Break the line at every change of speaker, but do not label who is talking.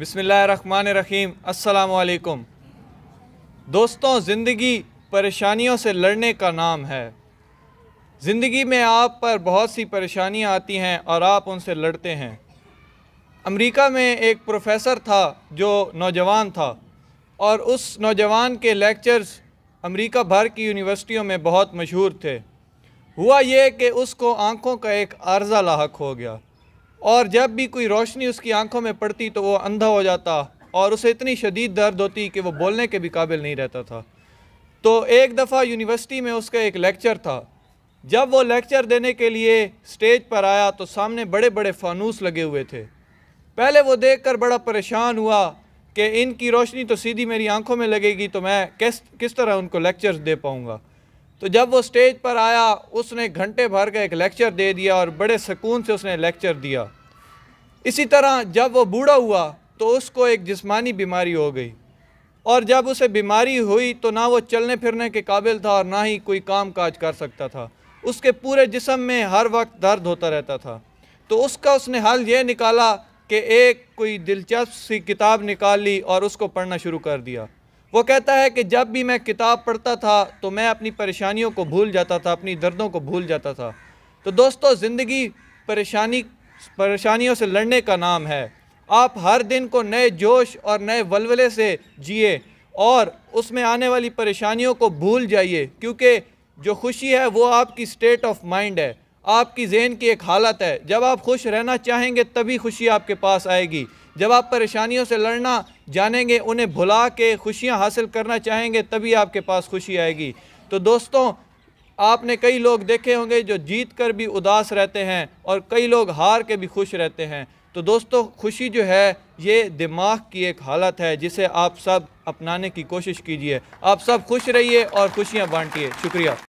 बिसमीम असलकुम दोस्तों ज़िंदगी परेशानियों से लड़ने का नाम है ज़िंदगी में आप पर बहुत सी परेशानियां आती हैं और आप उनसे लड़ते हैं अमेरिका में एक प्रोफेसर था जो नौजवान था और उस नौजवान के लेक्चर्स अमेरिका भर की यूनिवर्सिटियों में बहुत मशहूर थे हुआ ये कि उसको आँखों का एक आर्जा लाक हो गया और जब भी कोई रोशनी उसकी आंखों में पड़ती तो वो अंधा हो जाता और उसे इतनी शदीद दर्द होती कि वो बोलने के भी काबिल नहीं रहता था तो एक दफ़ा यूनिवर्सिटी में उसका एक लेक्चर था जब वो लेक्चर देने के लिए स्टेज पर आया तो सामने बड़े बड़े फानूस लगे हुए थे पहले वो देख कर बड़ा परेशान हुआ कि इनकी रोशनी तो सीधी मेरी आंखों में लगेगी तो मैं किस किस तरह उनको लेक्चर्स दे पाऊँगा तो जब वो स्टेज पर आया उसने घंटे भर का एक लेक्चर दे दिया और बड़े सुकून से उसने लेक्चर दिया इसी तरह जब वो बूढ़ा हुआ तो उसको एक जिस्मानी बीमारी हो गई और जब उसे बीमारी हुई तो ना वो चलने फिरने के काबिल था और ना ही कोई काम काज कर सकता था उसके पूरे जिसम में हर वक्त दर्द होता रहता था तो उसका उसने हल ये निकाला कि एक कोई दिलचस्प सी किताब निकाल ली और उसको पढ़ना शुरू कर दिया वो कहता है कि जब भी मैं किताब पढ़ता था तो मैं अपनी परेशानियों को भूल जाता था अपनी दर्दों को भूल जाता था तो दोस्तों ज़िंदगी परेशानी परेशानियों से लड़ने का नाम है आप हर दिन को नए जोश और नए वलवले से जिए और उसमें आने वाली परेशानियों को भूल जाइए क्योंकि जो खुशी है वो आपकी स्टेट ऑफ माइंड है आपकी जहन की एक हालत है जब आप खुश रहना चाहेंगे तभी खुशी आपके पास आएगी जब आप परेशानियों से लड़ना जानेंगे उन्हें भुला के खुशियाँ हासिल करना चाहेंगे तभी आपके पास खुशी आएगी तो दोस्तों आपने कई लोग देखे होंगे जो जीत कर भी उदास रहते हैं और कई लोग हार के भी खुश रहते हैं तो दोस्तों खुशी जो है ये दिमाग की एक हालत है जिसे आप सब अपनाने की कोशिश कीजिए आप सब खुश रहिए और खुशियाँ बांटिए शुक्रिया